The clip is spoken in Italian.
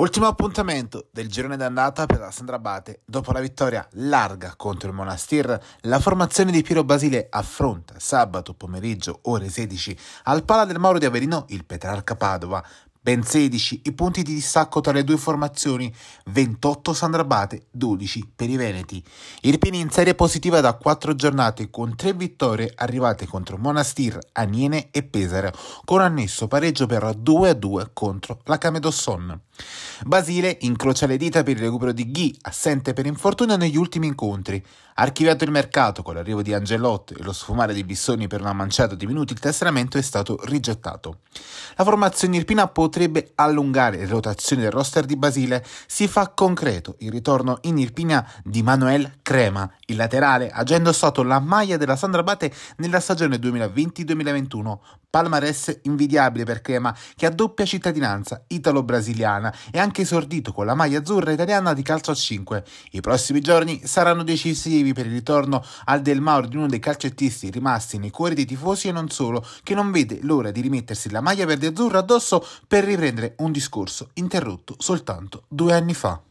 Ultimo appuntamento del girone d'andata per la Sandra Abate. Dopo la vittoria larga contro il Monastir, la formazione di Piero Basile affronta sabato pomeriggio ore 16 al Pala del Mauro di Averino il Petrarca Padova Ben 16 i punti di distacco tra le due formazioni, 28 Sandrabate, 12 per i Veneti. I ripini in serie positiva da 4 giornate con 3 vittorie arrivate contro Monastir, Aniene e Pesaro, con annesso pareggio per 2-2 contro la Camedosson. Basile incrocia le dita per il recupero di Ghi, assente per infortunio negli ultimi incontri. Archiviato il mercato con l'arrivo di Angelotto e lo sfumare di Bissoni per una manciata di minuti, il tesseramento è stato rigettato. La formazione irpina potrebbe allungare le rotazioni del roster di Basile. Si fa concreto il ritorno in Irpina di Manuel Crema, il laterale, agendo sotto la maglia della Sandra Bate nella stagione 2020-2021, Palmarès invidiabile per Crema, che ha doppia cittadinanza italo-brasiliana e anche esordito con la maglia azzurra italiana di calcio a 5. I prossimi giorni saranno decisivi per il ritorno al Del Mauro di uno dei calcettisti rimasti nei cuori dei tifosi e non solo, che non vede l'ora di rimettersi la maglia verde-azzurra addosso per riprendere un discorso interrotto soltanto due anni fa.